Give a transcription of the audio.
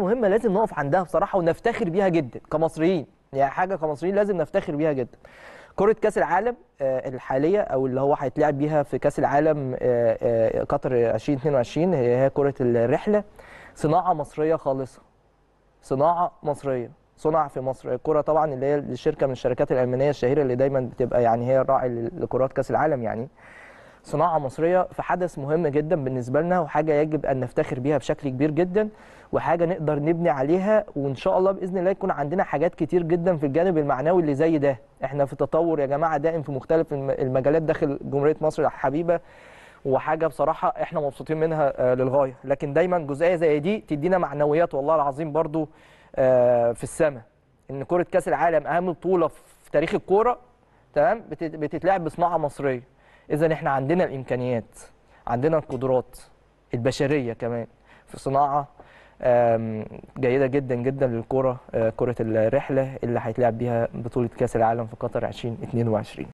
مهمه لازم نقف عندها بصراحه ونفتخر بيها جدا كمصريين يعني حاجه كمصريين لازم نفتخر بيها جدا كره كاس العالم آه، الحاليه او اللي هو هيتلعب بيها في كاس العالم آه، آه، قطر 2022 هي كره الرحله صناعه مصريه خالصه صناعه مصريه صنع في مصر الكره طبعا اللي هي الشركه من الشركات الالمانيه الشهيره اللي دايما بتبقى يعني هي الراعي لكرات كاس العالم يعني صناعه مصريه في حدث مهم جدا بالنسبه لنا وحاجه يجب ان نفتخر بيها بشكل كبير جدا وحاجه نقدر نبني عليها وان شاء الله باذن الله يكون عندنا حاجات كتير جدا في الجانب المعنوي اللي زي ده احنا في تطور يا جماعه دائم في مختلف المجالات داخل جمهوريه مصر الحبيبه وحاجه بصراحه احنا مبسوطين منها آه، للغايه لكن دايما جزئيه زي دي تدينا معنويات والله العظيم برضو آه، في السماء ان كره كاس العالم اهم بطوله في تاريخ الكوره تمام بتتلعب بصناعه مصريه اذا احنا عندنا الامكانيات عندنا القدرات البشريه كمان في صناعه جيدة جدا جدا للكرة آه، كرة الرحلة اللي هيتلعب بيها بطولة كأس العالم في قطر 2022